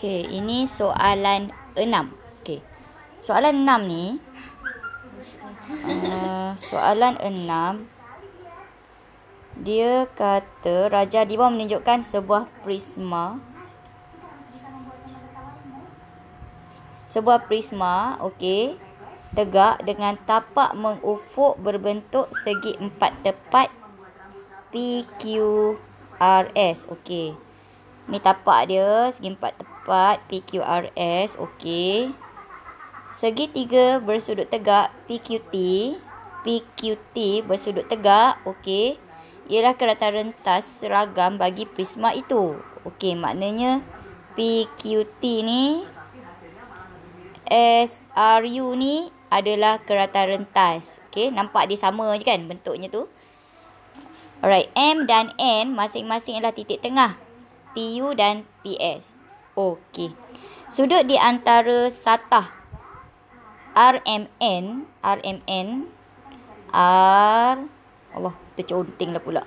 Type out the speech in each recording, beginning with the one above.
Okey, ini soalan enam. Okey. Soalan enam ni. Uh, soalan enam. Dia kata Raja Dewa menunjukkan sebuah prisma. Sebuah prisma, okey. Tegak dengan tapak mengufuk berbentuk segi empat tepat PQRS. Okey. Ni tapak dia segi empat tepat. 4 PQRS okey segitiga bersudut tegak PQT PQT bersudut tegak okey ialah kereta rentas seragam bagi prisma itu okey maknanya PQT ni SRU ni adalah kereta rentas okey nampak dia sama je kan bentuknya tu alright M dan N masing-masing adalah titik tengah PU dan PS Okey. Sudut di antara satah RMN, RMN R Allah tercontinglah pula.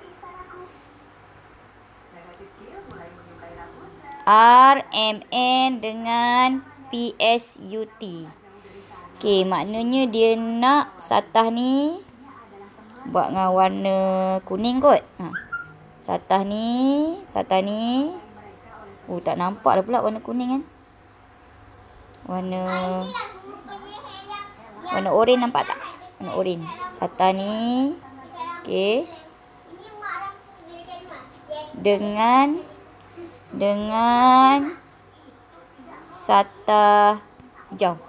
RMN dengan PSUT. Okey, maknanya dia nak satah ni buat dengan warna kuning kot. Ha. Satah ni, satah ni Oh, tak nampak dah pula warna kuning kan. Warna... Ah, warna oren nampak tak? Warna oren. Satan ni. Okay. Kan, dengan... Dengan... Sata hijau.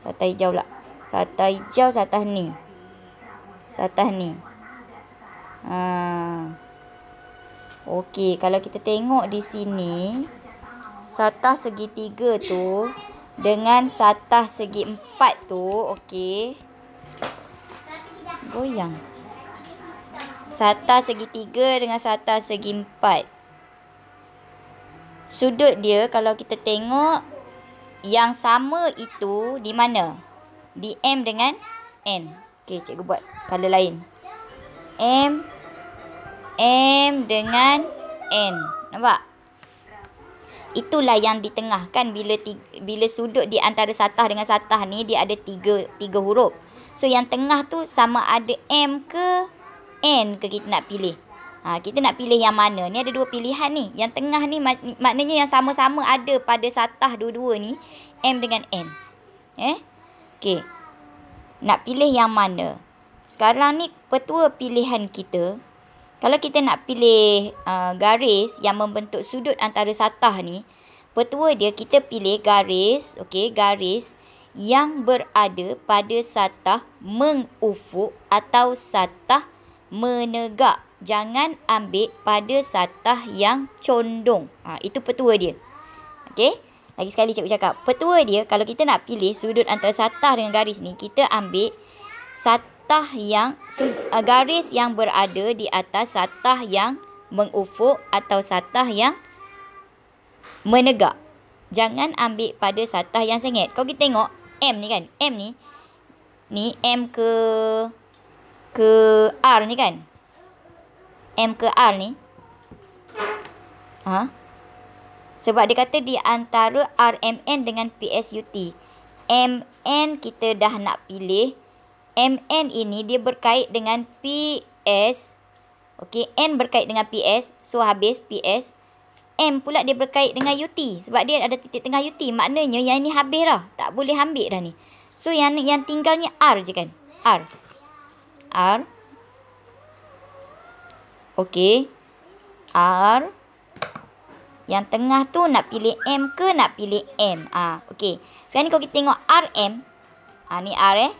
Sata hijau pula. Sata hijau, sata ni. Sata ni. Haa... Ah. Okey, kalau kita tengok di sini satah segitiga tu dengan sata segi empat tu, okey. Goyang. Satah segitiga dengan sata segi empat. Sudut dia kalau kita tengok yang sama itu di mana? Di M dengan N. Okey, cikgu buat color lain. M M dengan N. Nampak? Itulah yang di tengah kan bila tiga, bila sudut di antara satah dengan satah ni dia ada tiga tiga huruf. So yang tengah tu sama ada M ke N ke kita nak pilih. Ha, kita nak pilih yang mana. Ni ada dua pilihan ni. Yang tengah ni mak, maknanya yang sama-sama ada pada satah dua-dua ni. M dengan N. Eh? Okay. Nak pilih yang mana. Sekarang ni petua pilihan kita. Kalau kita nak pilih uh, garis yang membentuk sudut antara satah ni, petua dia kita pilih garis, okey, garis yang berada pada satah mengufuk atau satah menegak. Jangan ambil pada satah yang condong. Ha, itu petua dia. Okey. Lagi sekali cikgu cakap. Petua dia, kalau kita nak pilih sudut antara satah dengan garis ni, kita ambil satah satah yang ah, garis yang berada di atas satah yang mengufuk atau satah yang menegak. Jangan ambil pada satah yang sengit. Kau kita tengok M ni kan. M ni. Ni M ke ke R ni kan. M ke R ni. Ha? Sebab dia kata di antara RMN dengan PSUT. MN kita dah nak pilih MN ini dia berkait dengan PS. Okey, N berkait dengan PS. So, habis PS. M pula dia berkait dengan UT. Sebab dia ada titik tengah UT. Maknanya yang ini habis dah. Tak boleh ambil dah ni. So, yang yang tinggalnya R je kan. R. R. Okey. R. Yang tengah tu nak pilih M ke nak pilih M, Ah, Okey. Sekarang ni kalau kita tengok RM. Ah, ni R eh.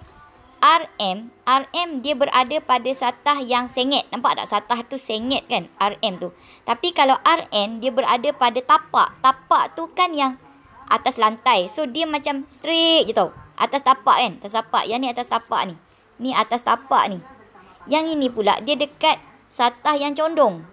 RM, RM dia berada pada satah yang sengit. Nampak tak satah tu sengit kan RM tu. Tapi kalau RN dia berada pada tapak. Tapak tu kan yang atas lantai. So dia macam straight je tau. Atas tapak kan. Atas tapak. Yang ni atas tapak ni. Ni atas tapak ni. Yang ini pula dia dekat satah yang condong.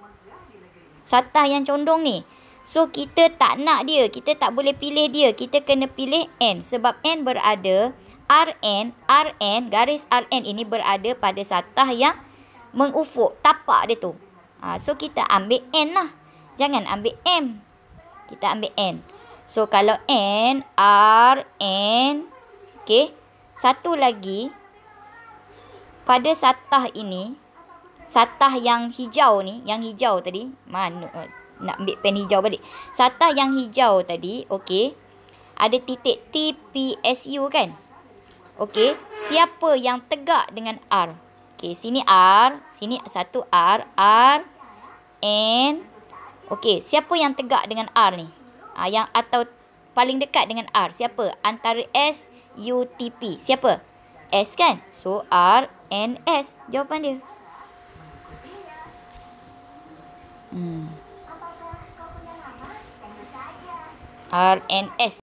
Satah yang condong ni. So kita tak nak dia. Kita tak boleh pilih dia. Kita kena pilih N. Sebab N berada... RN, RN, garis RN ini berada pada satah yang mengufuk tapak dia tu. Ha, so, kita ambil N lah. Jangan ambil M. Kita ambil N. So, kalau N, R, N. Okay. Satu lagi. Pada satah ini. Satah yang hijau ni. Yang hijau tadi. Mana? Eh, nak ambil pen hijau balik. Satah yang hijau tadi. Okay. Ada titik T, P, S, U kan? Okey, siapa yang tegak dengan R? Okey, sini R, sini satu R, R N. Okey, siapa yang tegak dengan R ni? Ha, yang atau paling dekat dengan R, siapa? Antara S, U, T, P. Siapa? S kan? So, R N S. Jawapan dia. Hmm. R N S.